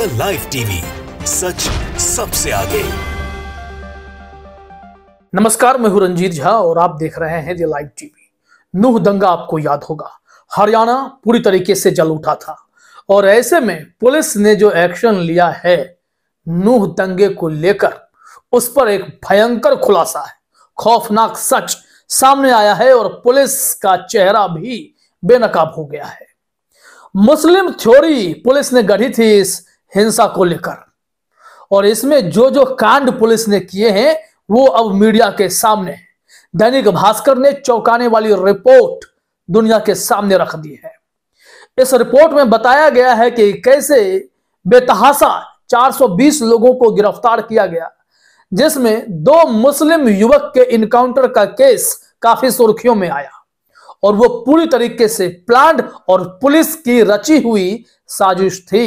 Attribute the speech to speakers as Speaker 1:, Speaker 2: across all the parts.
Speaker 1: The live TV सच सबसे आगे नमस्कार मैं हूं रंजीत झा और आप देख रहे हैं द लाइव टीवी नूह दंगा आपको याद होगा हरियाणा पूरी तरीके से जल उठा था और ऐसे में पुलिस ने जो एक्शन लिया है नूह दंगे को लेकर उस पर एक भयंकर खुलासा है खौफनाक सच सामने आया है और पुलिस का चेहरा भी बेनकाब हो गया है मुस्लिम थ्योरी पुलिस ने गढ़ी थी इस हिंसा को लेकर और इसमें जो जो कांड पुलिस ने किए हैं वो अब मीडिया के सामने है दैनिक भास्कर ने चौंकाने वाली रिपोर्ट दुनिया के सामने रख दी है इस रिपोर्ट में बताया गया है कि कैसे बेतहासा 420 लोगों को गिरफ्तार किया गया जिसमें दो मुस्लिम युवक के इनकाउंटर का केस काफी सुर्खियों में आया और वो पूरी तरीके से प्लांट और पुलिस की रची हुई साजिश थी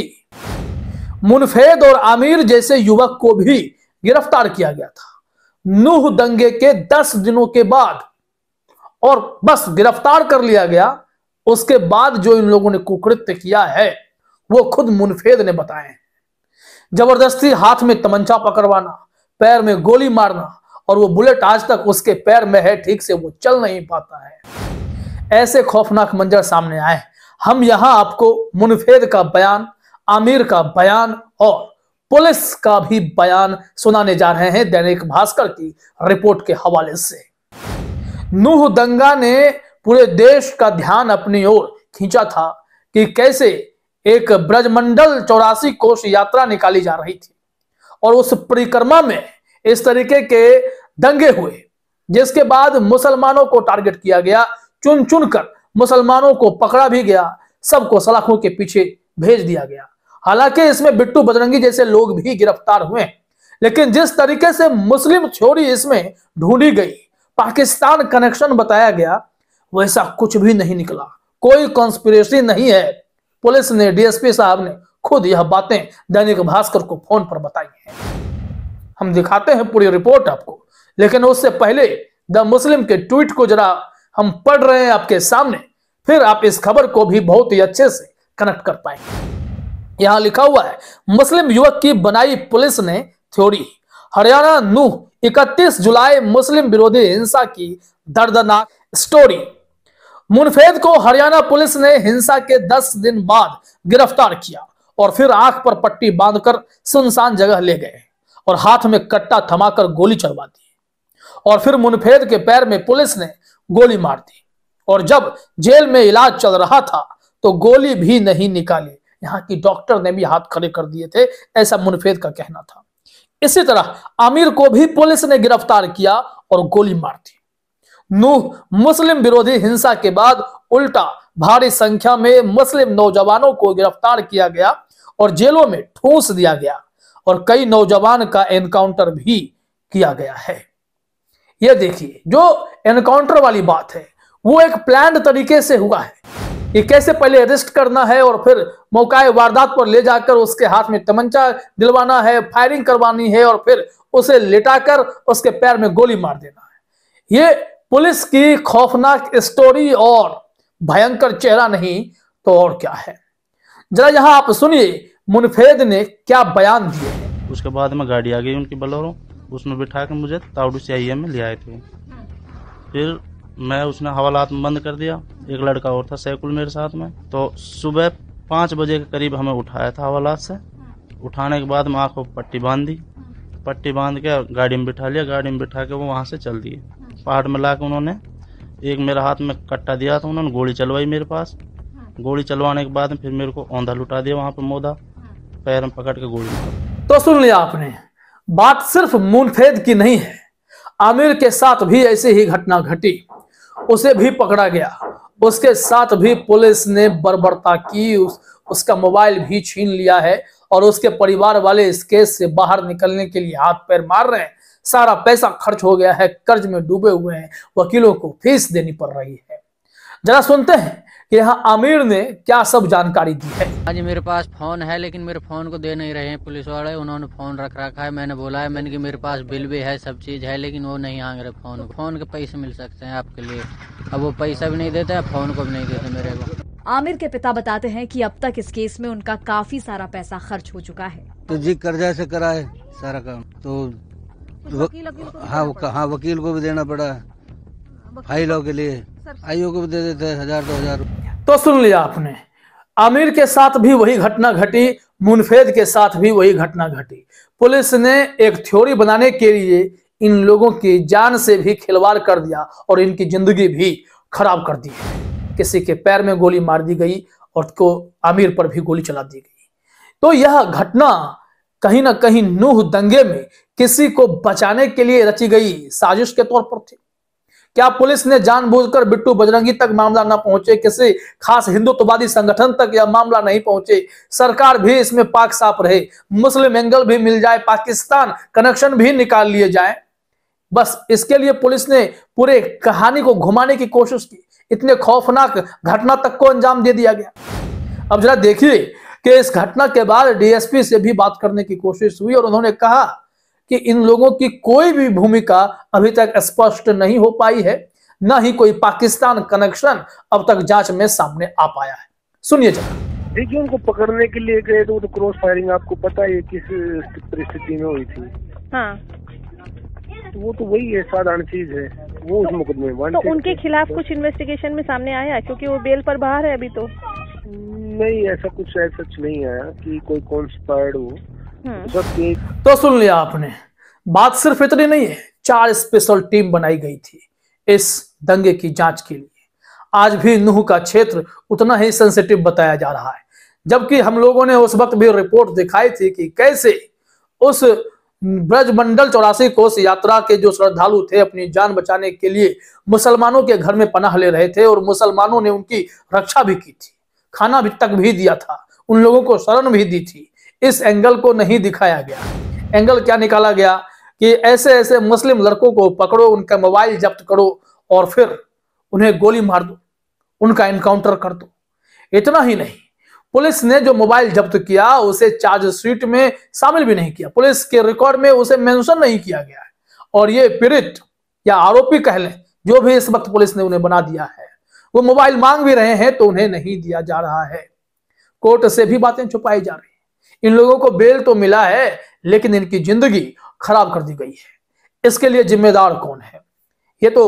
Speaker 1: मुनफेद और आमिर जैसे युवक को भी गिरफ्तार किया गया था नूह दंगे के दस दिनों के बाद और बस गिरफ्तार कर लिया गया उसके बाद जो इन लोगों ने कुकृत्य किया है वो खुद मुनफेद ने बताए जबरदस्ती हाथ में तमंचा पकड़वाना पैर में गोली मारना और वो बुलेट आज तक उसके पैर में है ठीक से वो चल नहीं पाता है ऐसे खौफनाक मंजर सामने आए हम यहां आपको मुनफेद का बयान आमिर का बयान और पुलिस का भी बयान सुनाने जा रहे हैं दैनिक भास्कर की रिपोर्ट के हवाले से नूह दंगा ने पूरे देश का ध्यान अपनी ओर खींचा था कि कैसे एक ब्रजमंडल चौरासी कोष यात्रा निकाली जा रही थी और उस परिक्रमा में इस तरीके के दंगे हुए जिसके बाद मुसलमानों को टारगेट किया गया चुन चुन कर मुसलमानों को पकड़ा भी गया सबको सलाखों के पीछे भेज दिया गया हालांकि इसमें बिट्टू बजरंगी जैसे लोग भी गिरफ्तार हुए लेकिन जिस तरीके से मुस्लिम छोरी इसमें ढूंढी गई पाकिस्तान कनेक्शन बताया गया वैसा कुछ भी नहीं निकला कोई कॉन्स्पिरेसी नहीं है पुलिस ने डीएसपी साहब ने खुद यह बातें दैनिक भास्कर को फोन पर बताई है हम दिखाते हैं पूरी रिपोर्ट आपको लेकिन उससे पहले द मुस्लिम के ट्वीट को जरा हम पढ़ रहे हैं आपके सामने फिर आप इस खबर को भी बहुत ही अच्छे से कनेक्ट कर पाएंगे यहां लिखा हुआ है मुस्लिम युवक की बनाई पुलिस ने थ्योरी हरियाणा नूह 31 जुलाई मुस्लिम विरोधी हिंसा की दर्दनाक स्टोरी मुनफेद को हरियाणा पुलिस ने हिंसा के 10 दिन बाद गिरफ्तार किया और फिर आंख पर पट्टी बांधकर सुनसान जगह ले गए और हाथ में कट्टा थमाकर गोली चलवा दी और फिर मुनफेद के पैर में पुलिस ने गोली मार दी और जब जेल में इलाज चल रहा था तो गोली भी नहीं निकाली यहाँ की डॉक्टर ने भी हाथ खड़े कर दिए थे ऐसा मुनफेद का कहना था इसी तरह आमिर को भी पुलिस ने गिरफ्तार किया और गोली मार दी नूह मुस्लिम विरोधी हिंसा के बाद उल्टा भारी संख्या में मुस्लिम नौजवानों को गिरफ्तार किया गया और जेलों में ठूस दिया गया और कई नौजवान का एनकाउंटर भी किया गया है यह देखिए जो एनकाउंटर वाली बात है वो एक प्लान तरीके से हुआ है कि कैसे पहले अरेस्ट करना है और फिर मौका वारदात पर ले जाकर उसके हाथ में तमंचा दिलवाना है फायरिंग करवानी है और फिर उसे लेटाकर उसके पैर में गोली मार देना है ये पुलिस की खौफनाक स्टोरी और भयंकर चेहरा नहीं तो और क्या है जरा यहाँ आप सुनिए मुनफेद ने क्या बयान दिए उसके बाद में गाड़ी आ गई उनकी बलोरों उसमें बिठा के मुझे ताउडू सी आई में ले आए थे फिर मैं उसने हवालात में बंद कर दिया एक लड़का और था सैकुल मेरे साथ में तो सुबह पाँच बजे के करीब हमें उठाया था हवालात से उठाने के बाद मैं आँख को पट्टी बांध दी पट्टी बांध के गाड़ी में बिठा लिया गाड़ी में बिठा के वो वहाँ से चल दिए पहाड़ में ला के उन्होंने एक मेरे हाथ में कट्टा दिया था उन्होंने गोली चलवाई मेरे पास गोली चलवाने के बाद फिर मेरे को औंधा लुटा दिया वहाँ पर मोदा पैर में पकड़ के गोली तो सुन लिया आपने बात सिर्फ मुनफेद की नहीं है आमिर के साथ भी ऐसी ही घटना घटी उसे भी पकड़ा गया उसके साथ भी पुलिस ने बर्बरता की उस, उसका मोबाइल भी छीन लिया है और उसके परिवार वाले इस केस से बाहर निकलने के लिए हाथ पैर मार रहे हैं सारा पैसा खर्च हो गया है कर्ज में डूबे हुए हैं वकीलों को फीस देनी पड़ रही है जरा सुनते हैं कि यहाँ आमिर ने क्या सब जानकारी दी है आज हाँ मेरे पास फोन है लेकिन मेरे फोन को दे नहीं रहे हैं पुलिस वाले उन्होंने फोन रख रखा है मैंने बोला है मैंने कि मेरे पास बिल भी है सब चीज है लेकिन वो नहीं मांग रहे फोन फोन के पैसे मिल सकते हैं आपके लिए अब वो पैसा भी नहीं देते फोन को भी नहीं देते मेरे को आमिर के पिता बताते हैं कि अब तक इस केस में उनका काफी सारा पैसा खर्च हो चुका है तो जी कर्जा से कराए सारा काम तो वकील, वकील हाँ, हाँ वकील को भी देना पड़ा फाइलों के लिए आईओ को दे देते हजार दो हजार तो सुन लिया आपने आमिर के साथ भी वही घटना घटी मुनफेद के साथ भी वही घटना घटी पुलिस ने एक थ्योरी बनाने के लिए इन लोगों की जान से भी खिलवाड़ कर दिया और इनकी जिंदगी भी खराब कर दी किसी के पैर में गोली मार दी गई और को आमिर पर भी गोली चला दी गई तो यह घटना कहीं ना कहीं नूह दंगे में किसी को बचाने के लिए रची गई साजिश के तौर पर थी क्या पुलिस ने जानबूझकर बिट्टू बजरंगी तक मामला न पहुंचे किसी खास हिंदुत्ववादी संगठन तक यह मामला नहीं पहुंचे सरकार भी इसमें पाक साफ रहे मुस्लिम एंगल भी मिल जाए पाकिस्तान कनेक्शन भी निकाल लिए जाए बस इसके लिए पुलिस ने पूरे कहानी को घुमाने की कोशिश की इतने खौफनाक घटना तक को अंजाम दे दिया गया अब जरा देखिए कि इस घटना के बाद डीएसपी से भी बात करने की कोशिश हुई और उन्होंने कहा कि इन लोगों की कोई भी भूमिका अभी तक स्पष्ट नहीं हो पाई है न ही कोई पाकिस्तान कनेक्शन अब तक जांच में सामने आ पाया है सुनिए जरा देखिए उनको पकड़ने के लिए गए तो, तो क्रॉस फायरिंग आपको पता है किस परिस्थिति में हुई थी हाँ। तो वो तो वही है साधारण चीज है वो उस मुकदमे में तो उनके खिलाफ कुछ इन्वेस्टिगेशन में सामने आया क्योंकि वो बेल पर बाहर है अभी तो नहीं ऐसा कुछ सच नहीं आया कि कोई कॉन्सपायर्ड हो हम्म। तो सुन लिया आपने बात सिर्फ इतनी नहीं है चार स्पेशल टीम बनाई गई थी इस दंगे की जांच के लिए आज भी नूह का क्षेत्र उतना ही सेंसिटिव बताया जा रहा है जबकि हम लोगों ने उस वक्त भी रिपोर्ट दिखाई थी कि कैसे उस ब्रजमंडल चौरासी कोष यात्रा के जो श्रद्धालु थे अपनी जान बचाने के लिए मुसलमानों के घर में पनाह ले रहे थे और मुसलमानों ने उनकी रक्षा भी की थी खाना भी तक भी दिया था उन लोगों को शरण भी दी थी इस एंगल को नहीं दिखाया गया एंगल क्या निकाला गया कि ऐसे ऐसे मुस्लिम लड़कों को पकड़ो उनका मोबाइल जब्त करो और फिर उन्हें गोली मार दो उनका एनकाउंटर कर दो इतना ही नहीं पुलिस ने जो मोबाइल जब्त किया उसे चार्जशीट में शामिल भी नहीं किया पुलिस के रिकॉर्ड में उसे मेंशन नहीं किया गया है और ये पीड़ित या आरोपी कह लें जो भी इस वक्त पुलिस ने उन्हें बना दिया है वो मोबाइल मांग भी रहे हैं तो उन्हें नहीं दिया जा रहा है कोर्ट से भी बातें छुपाई जा रही इन लोगों को बेल तो मिला है लेकिन इनकी जिंदगी खराब कर दी गई है इसके लिए जिम्मेदार कौन है ये तो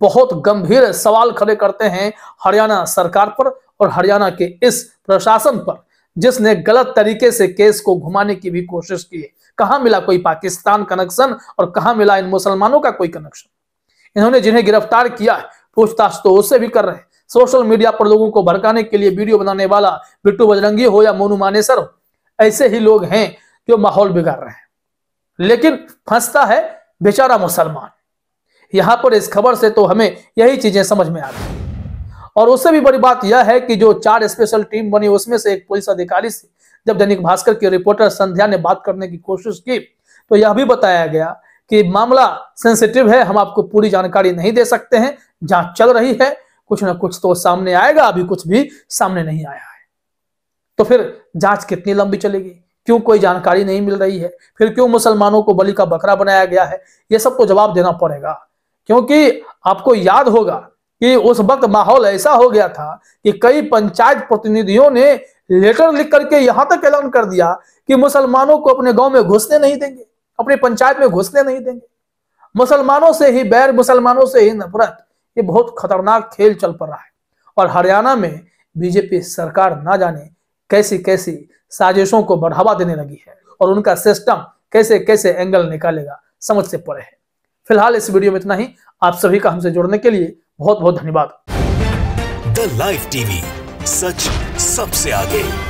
Speaker 1: बहुत गंभीर सवाल खड़े करते हैं हरियाणा सरकार पर और हरियाणा के इस प्रशासन पर जिसने गलत तरीके से केस को घुमाने की भी कोशिश की है कहा मिला कोई पाकिस्तान कनेक्शन और कहा मिला इन मुसलमानों का कोई कनेक्शन इन्होंने जिन्हें गिरफ्तार किया है पूछताछ तो उससे भी कर रहे हैं सोशल मीडिया पर लोगों को भड़काने के लिए वीडियो बनाने वाला बिट्टू बजरंगी हो या मोनू मानेसर हो ऐसे ही लोग हैं जो माहौल बिगाड़ रहे हैं लेकिन फंसता है बेचारा मुसलमान यहां पर इस खबर से तो हमें यही चीजें समझ में आती हैं और उससे भी बड़ी बात यह है कि जो चार स्पेशल टीम बनी उसमें से एक पुलिस अधिकारी से जब दैनिक भास्कर की रिपोर्टर संध्या ने बात करने की कोशिश की तो यह भी बताया गया कि मामला सेंसिटिव है हम आपको पूरी जानकारी नहीं दे सकते हैं जांच चल रही है कुछ ना कुछ तो सामने आएगा अभी कुछ भी सामने नहीं आया है तो फिर जांच कितनी लंबी चलेगी क्यों कोई जानकारी नहीं मिल रही है फिर क्यों मुसलमानों को बलि का बकरा बनाया गया है यह सबको जवाब देना पड़ेगा क्योंकि आपको याद होगा कि उस वक्त माहौल ऐसा हो गया था कि कई पंचायत प्रतिनिधियों ने लेटर लिख करके यहां तक ऐलान कर दिया कि मुसलमानों को अपने गांव में घुसने नहीं देंगे अपनी पंचायत में घुसने नहीं देंगे मुसलमानों से ही बैर मुसलमानों से ही नफरत ये बहुत खतरनाक खेल चल पड़ रहा है और हरियाणा में बीजेपी सरकार ना जाने कैसी कैसी साजिशों को बढ़ावा देने लगी है और उनका सिस्टम कैसे कैसे एंगल निकालेगा समझ से पड़े हैं फिलहाल इस वीडियो में इतना ही आप सभी का हमसे जुड़ने के लिए बहुत बहुत धन्यवाद द लाइफ टीवी सच सबसे आगे